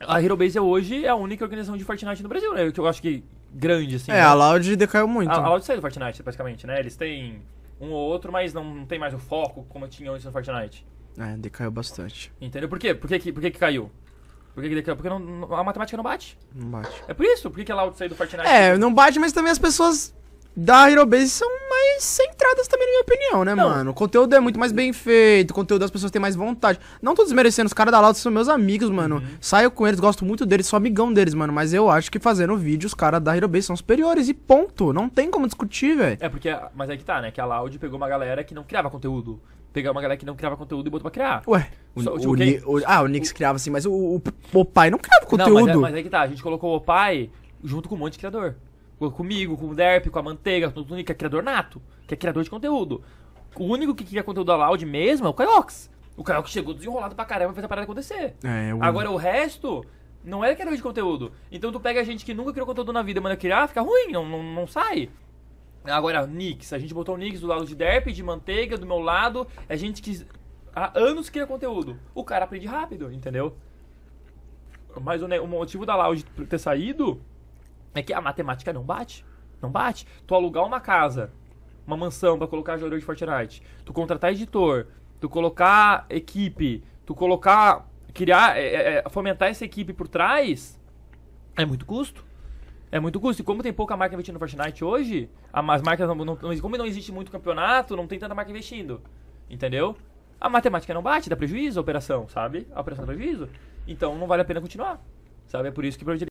A Hero Base é hoje é a única organização de Fortnite no Brasil, né? Que eu acho que grande, assim. É, né? a Loud decaiu muito. A, a Loud saiu do Fortnite, basicamente, né? Eles têm um ou outro, mas não tem mais o foco como tinha antes no Fortnite. É, decaiu bastante. Entendeu? Por quê? Por que, por que, que caiu? Por que, que decaiu? Porque não, a matemática não bate. Não bate. É por isso? Por que, que a Loud saiu do Fortnite? É, não bate, mas também as pessoas da Hero Base são mais centradas também, na minha opinião, né, não. mano? O conteúdo é muito mais bem feito, o conteúdo das pessoas tem mais vontade. Não tô desmerecendo, os caras da Loud são meus amigos, mano. Uhum. Saio com eles, gosto muito deles, sou amigão deles, mano. Mas eu acho que fazendo vídeo, os caras da Hero Base são superiores e ponto. Não tem como discutir, velho. É, porque. Mas é que tá, né? Que a Loud pegou uma galera que não criava conteúdo pegar uma galera que não criava conteúdo e botou pra criar. Ué. O, Só, tipo, o, quem... o, ah, o Nix criava assim, mas o, o, o pai não criava conteúdo. Não, mas, é, mas é que tá, a gente colocou o pai junto com um monte de criador. Comigo, com o Derp, com a Manteiga, com o Tunic, que é criador nato, que é criador de conteúdo. O único que cria conteúdo da Loud mesmo é o Kaiox. O Kaiox chegou desenrolado pra caramba e fez a parada acontecer. É, eu... É Agora o resto não é criador de conteúdo. Então tu pega a gente que nunca criou conteúdo na vida, manda criar, fica ruim, não, não, não sai. Agora, Nix, a gente botou o Nix do lado de Derp, de Manteiga, do meu lado. A é gente que há anos cria conteúdo. O cara aprende rápido, entendeu? Mas o, o motivo da Loud ter saído é que a matemática não bate. Não bate. Tu alugar uma casa, uma mansão para colocar jogador de Fortnite, tu contratar editor, tu colocar equipe, tu colocar. criar. É, é, é, fomentar essa equipe por trás, é muito custo. É muito custo. E como tem pouca marca investindo no Fortnite hoje, as marcas não, não, Como não existe muito campeonato, não tem tanta marca investindo. Entendeu? A matemática não bate, dá prejuízo a operação, sabe? A operação dá prejuízo. Então não vale a pena continuar. Sabe? É por isso que